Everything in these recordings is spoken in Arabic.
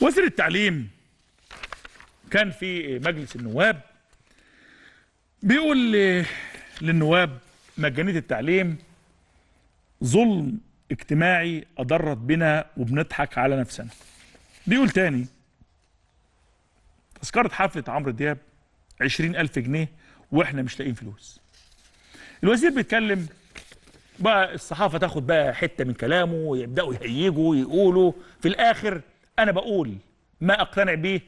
وزير التعليم كان في مجلس النواب بيقول للنواب مجانيه التعليم ظلم اجتماعي اضرت بنا وبنضحك على نفسنا بيقول تاني تذكره حفله عمرو دياب 20000 جنيه واحنا مش لاقيين فلوس الوزير بيتكلم بقى الصحافه تاخد بقى حته من كلامه يبداوا يهيجوا يقولوا في الاخر أنا بقول ما أقتنع به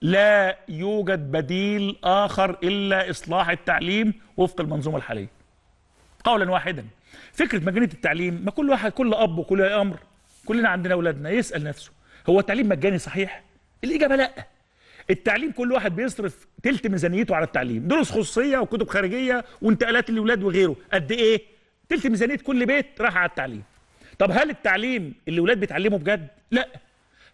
لا يوجد بديل آخر إلا إصلاح التعليم وفق المنظومة الحالية قولا واحدا فكرة مجانية التعليم ما كل واحد كل أب وكل أمر كلنا عندنا أولادنا يسأل نفسه هو التعليم مجاني صحيح؟ الإجابة لأ التعليم كل واحد بيصرف تلت ميزانيته على التعليم دروس خصوصيه وكتب خارجيه وانتقالات الاولاد وغيره قد ايه تلت ميزانيه كل بيت راح على التعليم طب هل التعليم اللي ولاد بيتعلموا بجد لا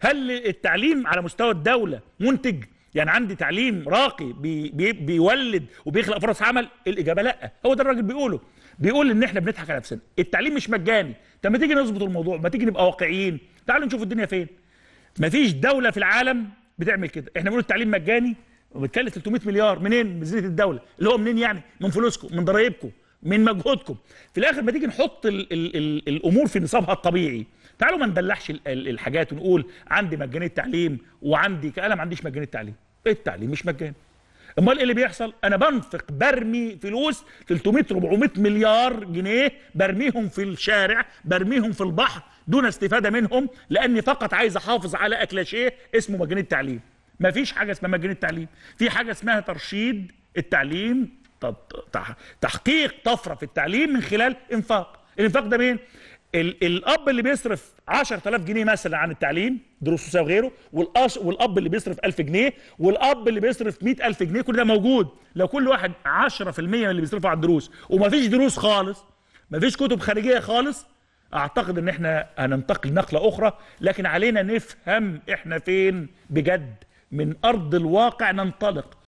هل التعليم على مستوى الدوله منتج يعني عندي تعليم راقي بي بي بيولد وبيخلق فرص عمل الاجابه لا هو ده الراجل بيقوله بيقول ان احنا بنضحك على نفسنا التعليم مش مجاني طب ما تيجي نظبط الموضوع ما تيجي نبقى واقعيين تعالوا نشوف الدنيا فين مفيش دوله في العالم بتعمل كده احنا بنقول التعليم مجاني وبتكلف 300 مليار منين ميزانيه الدوله اللي هو منين يعني من فلوسكم من ضرايبكم من مجهودكم في الاخر ما تيجي نحط الـ الـ الـ الامور في نصابها الطبيعي تعالوا ما ندلعش الحاجات ونقول عندي مجانيه تعليم وعندي انا ما عنديش مجانيه تعليم التعليم مش مجاني امال ايه اللي بيحصل انا بنفق برمي فلوس 300 400 مليار جنيه برميهم في الشارع برميهم في البحر دون استفاده منهم لاني فقط عايز احافظ على اكلاشيه اسمه مجانيه تعليم مفيش حاجه اسمها مجانيه تعليم في حاجه اسمها ترشيد التعليم تحقيق طفره في التعليم من خلال انفاق الانفاق ده مين الاب اللي بيصرف 10000 جنيه مثلا عن التعليم دروس وغيره والأش والاب اللي بيصرف 1000 جنيه والاب اللي بيصرف 100000 جنيه كل ده موجود لو كل واحد 10% من اللي بيصرفه على الدروس ومفيش دروس خالص مفيش كتب خارجيه خالص اعتقد ان احنا هننتقل نقله اخرى لكن علينا نفهم احنا فين بجد من ارض الواقع ننطلق